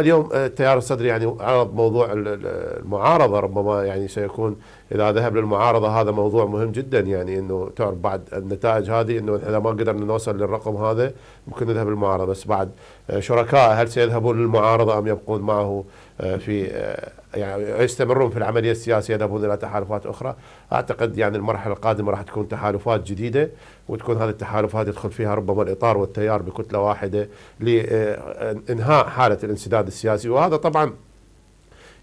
اليوم التيار آه، الصدري يعني عرض موضوع المعارضه ربما يعني سيكون اذا ذهب للمعارضه هذا موضوع مهم جدا يعني انه تعرف بعد النتائج هذه انه اذا ما قدرنا نوصل للرقم هذا ممكن نذهب للمعارضه بس بعد آه، شركاء هل سيذهبون للمعارضه ام يبقون معه آه، في يعني يستمرون في العمليه السياسيه يذهبون الى تحالفات اخرى، اعتقد يعني المرحله القادمه راح تكون تحالفات جديده وتكون هذه التحالفات يدخل فيها ربما الاطار والتيار بكتله واحده لانهاء حاله الانسداد السياسي وهذا طبعا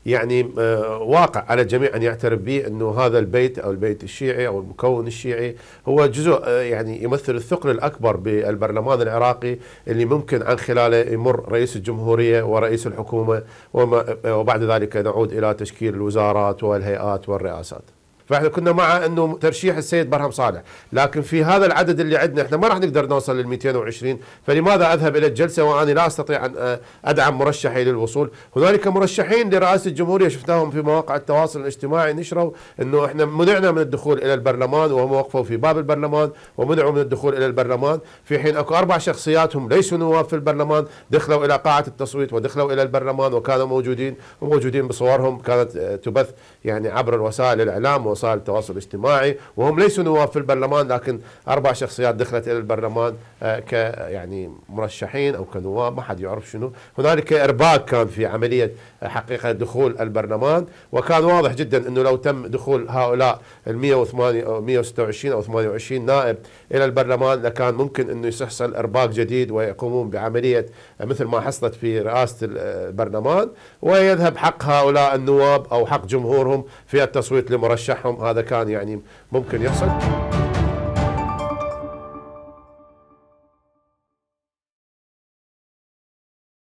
يعني آه، واقع على الجميع ان يعترف به انه هذا البيت او البيت الشيعي او المكون الشيعي هو جزء آه، يعني يمثل الثقل الاكبر بالبرلمان العراقي اللي ممكن عن خلاله يمر رئيس الجمهوريه ورئيس الحكومه آه، وبعد ذلك نعود الى تشكيل الوزارات والهيئات والرئاسات. فاحنا كنا مع انه ترشيح السيد برهم صالح لكن في هذا العدد اللي عندنا احنا ما راح نقدر نوصل لل 220 فلماذا اذهب الى الجلسه وانا لا استطيع ان ادعم مرشحي للوصول هنالك مرشحين لرئاسه الجمهوريه شفناهم في مواقع التواصل الاجتماعي نشروا انه احنا منعنا من الدخول الى البرلمان وهم وقفوا في باب البرلمان ومنعوا من الدخول الى البرلمان في حين اكو اربع شخصيات هم ليسوا نواب في البرلمان دخلوا الى قاعه التصويت ودخلوا الى البرلمان وكانوا موجودين وموجودين بصورهم كانت تبث يعني عبر وسائل الاعلام وسائل التواصل الاجتماعي وهم ليسوا نواب في البرلمان لكن أربع شخصيات دخلت إلى البرلمان آه، ك يعني مرشحين أو كنواب ما حد يعرف شنو هنالك إرباك كان في عملية حقيقة دخول البرلمان وكان واضح جدا أنه لو تم دخول هؤلاء ال 126 أو 28 نائب إلى البرلمان لكان ممكن أنه يحصل إرباك جديد ويقومون بعملية مثل ما حصلت في رئاسة البرلمان ويذهب حق هؤلاء النواب أو حق جمهورهم في التصويت لمرشحهم هذا كان يعني ممكن يحصل